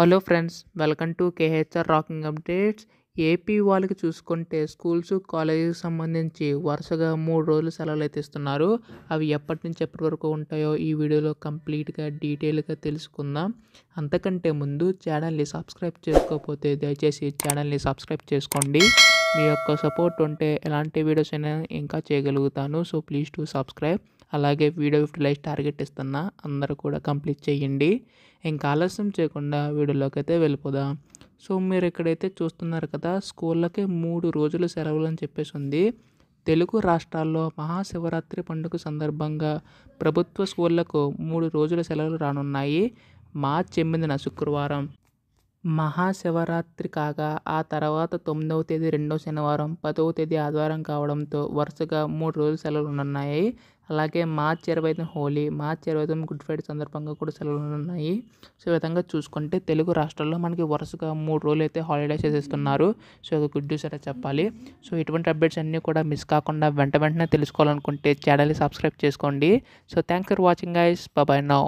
hello friends welcome to KHR rocking updates AP వాళ్ళకి చూసుకుంటే schools కాలేజీకి సంబంధించి వరుసగా మూడు రోజులు సెలవులు అయితే ఇస్తున్నారు అవి ఎప్పటి నుంచి ఎప్పటి వరకు ఉంటాయో ఈ వీడియోలో కంప్లీట్గా డీటెయిల్గా తెలుసుకుందాం అంతకంటే ముందు ఛానల్ని సబ్స్క్రైబ్ చేసుకోకపోతే దయచేసి ఛానల్ని సబ్స్క్రైబ్ చేసుకోండి మీ యొక్క సపోర్ట్ ఉంటే ఎలాంటి వీడియోస్ అయినా ఇంకా చేయగలుగుతాను సో ప్లీజ్ టు సబ్స్క్రైబ్ అలాగే వీడియో ఫిఫ్టీ లైక్స్ టార్గెట్ ఇస్తున్నా అందరూ కూడా కంప్లీట్ చేయండి ఇంకా ఆలస్యం చేయకుండా వీడియోలోకి అయితే వెళ్ళిపోదాం సో మీరు ఇక్కడైతే చూస్తున్నారు కదా స్కూళ్ళకే మూడు రోజులు సెలవులు అని చెప్పేసి ఉంది తెలుగు రాష్ట్రాల్లో మహాశివరాత్రి పండుగ సందర్భంగా ప్రభుత్వ స్కూళ్లకు మూడు రోజుల సెలవులు రానున్నాయి మార్చి ఎనిమిదిన శుక్రవారం మహాశివరాత్రి కాగా ఆ తర్వాత తొమ్మిదవ తేదీ రెండవ శనివారం పదవ తేదీ ఆదివారం కావడంతో వరుసగా మూడు రోజులు సెలవులు ఉన్నాయి అలాగే మార్చి ఇరవై ఐదు హోలీ మార్చి ఇరవై ఐదు గుడ్ ఫ్రైడే సందర్భంగా కూడా సెలవులు ఉన్నాయి సో ఈ విధంగా చూసుకుంటే తెలుగు రాష్ట్రాల్లో మనకి వరుసగా మూడు రోజులు అయితే హాలిడేస్ చేసేస్తున్నారు సో ఇది గుడ్ న్యూస్ అయితే చెప్పాలి సో ఇటువంటి అప్డేట్స్ అన్నీ కూడా మిస్ కాకుండా వెంట వెంటనే తెలుసుకోవాలనుకుంటే ఛానల్ని సబ్స్క్రైబ్ చేసుకోండి so thanks for watching guys bye now